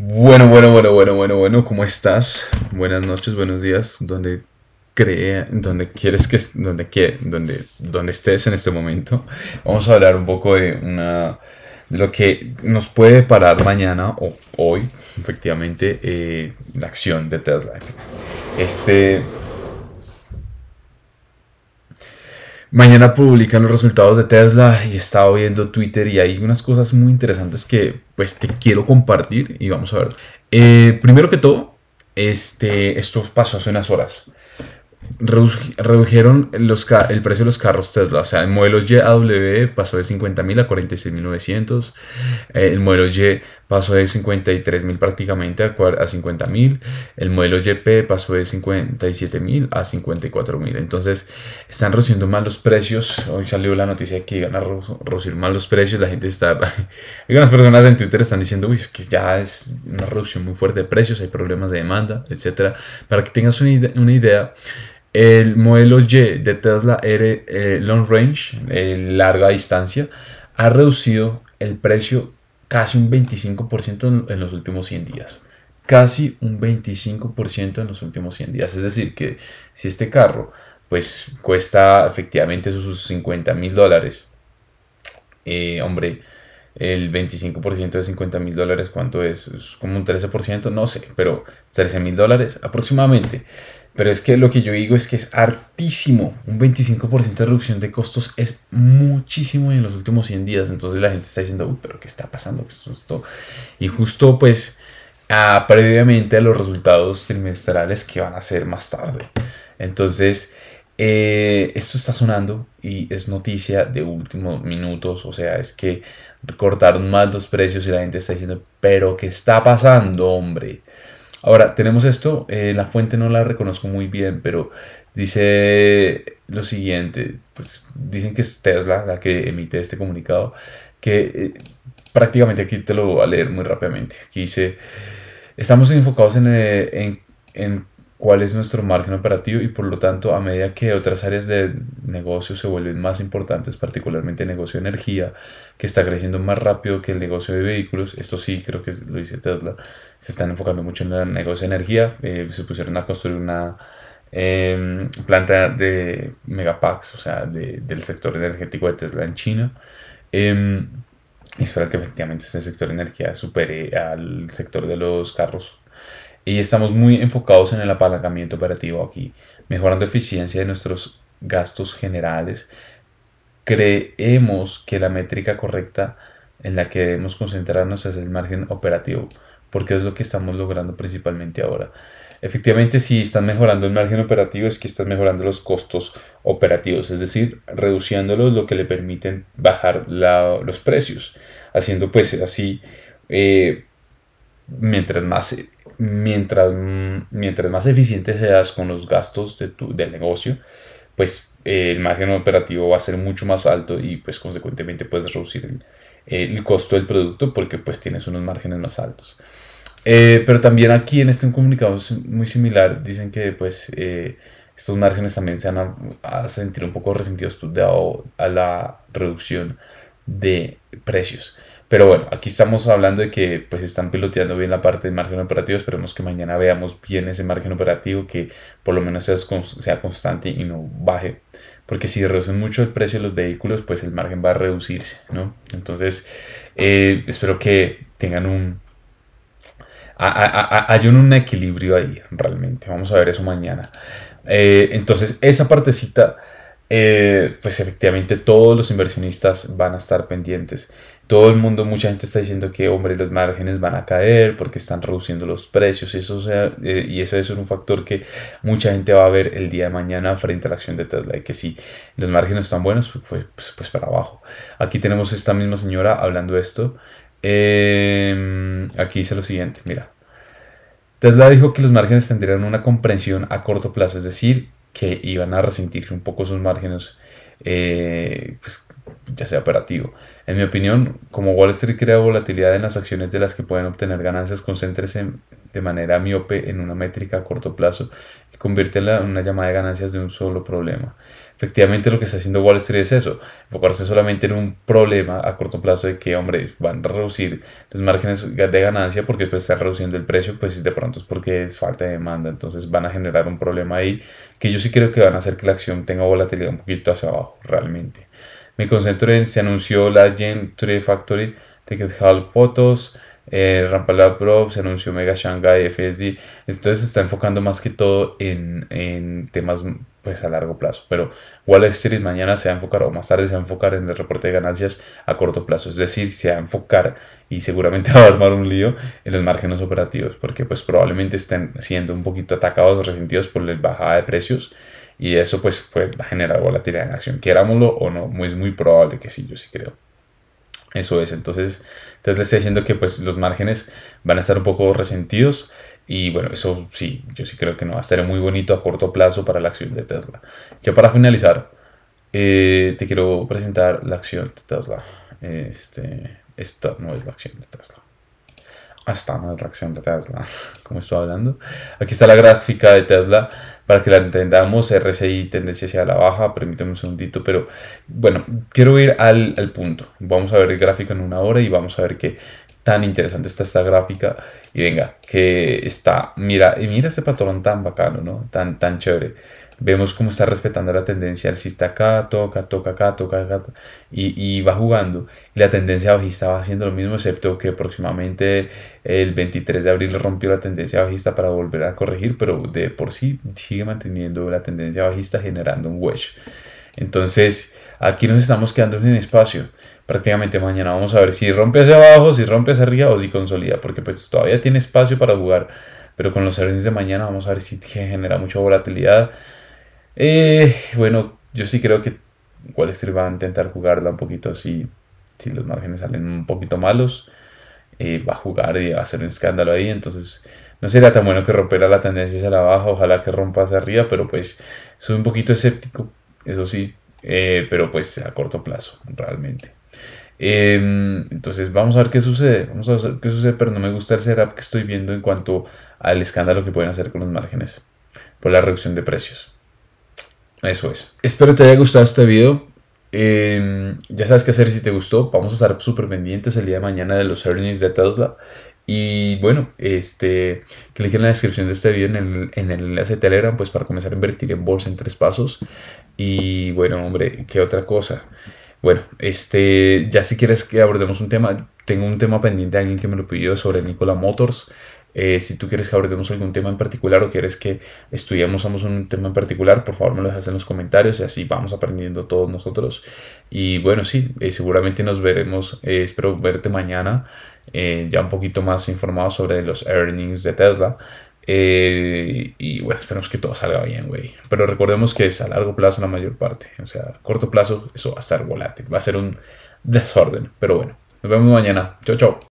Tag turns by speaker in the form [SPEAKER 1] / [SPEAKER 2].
[SPEAKER 1] Bueno, bueno, bueno, bueno, bueno, bueno, ¿cómo estás? Buenas noches, buenos días, donde crees, donde quieres que, donde, que donde, donde estés en este momento. Vamos a hablar un poco de una, de lo que nos puede parar mañana o hoy, efectivamente, eh, la acción de Tesla. Este, Mañana publican los resultados de Tesla y he estado viendo Twitter y hay unas cosas muy interesantes que pues te quiero compartir y vamos a ver. Eh, primero que todo, este, esto pasó hace unas horas redujeron los el precio de los carros Tesla. O sea, el modelo YAW pasó de 50.000 a 46.900. Eh, el modelo Y pasó de 53.000 prácticamente a, 50.000. El modelo YP pasó de 57.000 a 54.000. Entonces, están reduciendo mal los precios. Hoy salió la noticia que iban a reducir mal los precios. La gente está... Algunas personas en Twitter están diciendo, uy, que ya es una reducción muy fuerte de precios, hay problemas de demanda, etc. Para que tengas una idea el modelo Y de Tesla R eh, Long Range, en eh, larga distancia, ha reducido el precio casi un 25% en, los últimos 100 días. Casi un 25% en los últimos 100 días. Es decir, que si este carro pues cuesta efectivamente sus 50 mil dólares, eh, hombre, el 25% de 50 mil dólares, ¿cuánto es? Es como un 13%, no sé, pero 13 mil dólares aproximadamente. Pero es que lo que yo digo es que es hartísimo. Un 25% de reducción de costos es muchísimo en los últimos 100 días. Entonces la gente está diciendo, pero ¿qué está pasando? esto? Y justo pues a, previamente a los resultados trimestrales que van a ser más tarde. Entonces, eh, esto está sonando y es noticia de últimos minutos. O sea, es que cortaron más los precios y la gente está diciendo, pero ¿qué está pasando, hombre? Ahora, tenemos esto, eh, la fuente no la reconozco muy bien, pero dice lo siguiente, pues dicen que es Tesla la que emite este comunicado, que eh, prácticamente aquí te lo voy a leer muy rápidamente. Aquí dice, estamos enfocados en, eh, en, en cuál es nuestro margen operativo y por lo tanto a medida que otras áreas de negocio se vuelven más importantes, particularmente el negocio de energía, que está creciendo más rápido que el negocio de vehículos, esto sí creo que lo dice Tesla, se están enfocando mucho en el negocio de energía, eh, se pusieron a construir una em, planta de megapacks, o sea, del sector energético de Tesla en China. Em, y esperar que efectivamente este sector de energía supere al sector de los carros y estamos muy enfocados en el apalancamiento operativo aquí, mejorando eficiencia de nuestros gastos generales. Creemos que la métrica correcta en la que debemos concentrarnos es el margen operativo, porque es lo que estamos logrando principalmente ahora. Efectivamente, si están mejorando el margen operativo es que están mejorando los costos operativos, es decir, reduciéndolos lo que le permiten bajar la, los precios, haciendo pues así, eh, mientras más mientras, mientras más eficiente seas con los gastos de tu, del negocio, pues eh, el margen operativo va a ser mucho más alto y pues consecuentemente puedes reducir el, costo del producto porque pues tienes unos márgenes más altos. Eh, pero también aquí en este comunicado muy similar dicen que pues eh, estos márgenes también se van a, a sentir un poco resentidos dado a la reducción de precios. Pero bueno, aquí estamos hablando de que pues están piloteando bien la parte de margen operativo. Esperemos que mañana veamos bien ese margen operativo, que por lo menos sea, constante y no baje. Porque si reducen mucho el precio de los vehículos, pues el margen va a reducirse, Entonces, eh, espero que tengan un, hay un equilibrio ahí, realmente. Vamos a ver eso mañana. Eh, entonces, esa partecita, eh, pues efectivamente todos los inversionistas van a estar pendientes todo el mundo, mucha gente está diciendo que, hombre, los márgenes van a caer porque están reduciendo los precios. Eso eh, y eso, es un factor que mucha gente va a ver el día de mañana frente a la acción de Tesla. Y que si los márgenes están buenos, pues, pues, pues, pues, para abajo. Aquí tenemos esta misma señora hablando de esto. Em, aquí dice lo siguiente, mira. Tesla dijo que los márgenes tendrían una comprensión a corto plazo, es decir, que iban a resentirse un poco sus márgenes eh, ya sea operativo. En mi opinión, como Wall Street crea volatilidad en las acciones de las que pueden obtener ganancias, concéntrese de manera miope en una métrica a corto plazo y convierte en una llamada de ganancias de un solo problema. Efectivamente, lo que está haciendo Wall Street es eso: enfocarse solamente en un problema a corto plazo de que, hombre, van a reducir los márgenes de ganancia porque pues, están reduciendo el precio, pues de pronto es porque es falta de demanda. Entonces, van a generar un problema ahí que yo sí creo que van a hacer que la acción tenga volatilidad un poquito hacia abajo, realmente. Me concentro en, se anunció la Gen 3 Factory, Ticket Hall Photos, eh, Rampa Pro, se anunció Mega Shanghai, FSD. Entonces se está enfocando más que todo en, en temas pues a largo plazo. Pero Wall Street mañana se va a enfocar o más tarde se va a enfocar en el reporte de ganancias a corto plazo. Es decir, se va a enfocar y seguramente va a armar un lío en los márgenes operativos porque pues probablemente estén siendo un poquito atacados o resentidos por la bajada de precios y eso pues va a generar volatilidad en acción, querámoslo o no, es muy probable que sí, yo sí creo. Eso es, entonces, Tesla está estoy diciendo que pues los márgenes van a estar un poco resentidos y bueno, eso sí, yo sí creo que no va a ser muy bonito a corto plazo para la acción de Tesla. Ya para finalizar, eh, te quiero presentar la acción de Tesla. Este, esta no es la acción de Tesla. Hasta no es la acción de Tesla, como estoy hablando. Aquí está la gráfica de Tesla para que la entendamos, RSI tendencia hacia la baja, permíteme un segundito, pero bueno, quiero ir al, punto. Vamos a ver el gráfico en una hora y vamos a ver qué tan interesante está esta gráfica. Y venga, que está, mira, mira ese patrón tan bacano, ¿no? Tan, tan chévere. Vemos cómo está respetando la tendencia alcista acá, toca, toca acá, toca acá, y, y, va jugando. Y la tendencia bajista va haciendo lo mismo, excepto que aproximadamente el 23 de abril rompió la tendencia bajista para volver a corregir, pero de por sí sigue manteniendo la tendencia bajista generando un wedge Entonces, aquí nos estamos quedando en espacio. Prácticamente mañana vamos a ver si rompe hacia abajo, si rompe hacia arriba o si consolida, porque pues todavía tiene espacio para jugar. Pero con los servicios de mañana vamos a ver si genera mucha volatilidad. Eh, bueno, yo sí creo que Wall Street va a intentar jugarla un poquito así, si los márgenes salen un poquito malos, eh, va a jugar y va a hacer un escándalo ahí, entonces no será tan bueno que rompera la tendencia hacia la baja, ojalá que rompa hacia arriba, pero pues soy un poquito escéptico, eso sí, eh, pero pues a corto plazo, realmente. Em, entonces vamos a ver qué sucede, vamos a ver qué sucede, pero no me gusta el setup que estoy viendo en cuanto al escándalo que pueden hacer con los márgenes por la reducción de precios. Eso es. Espero te haya gustado este video. Em, ya sabes qué hacer si te gustó. Vamos a estar súper pendientes el día de mañana de los earnings de Tesla. Y bueno, este, clic en la descripción de este video en el, en enlace de Telegram pues para comenzar a invertir en bolsa en tres pasos. Y bueno, hombre, ¿qué otra cosa? Bueno, este, ya si quieres que abordemos un tema, tengo un tema pendiente de alguien que me lo pidió sobre Nikola Motors. Eh, si tú quieres que abordemos algún tema en particular o quieres que estudiemos un tema en particular, por favor me lo dejas en los comentarios y así vamos aprendiendo todos nosotros. Y bueno, sí, eh, seguramente nos veremos, eh, espero verte mañana ya un poquito más informado sobre los earnings de Tesla. y bueno, esperemos que todo salga bien, güey. Pero recordemos que es a largo plazo la mayor parte. O sea, a corto plazo eso va a estar volátil, va a ser un desorden. Pero bueno, nos vemos mañana. Chao, chao.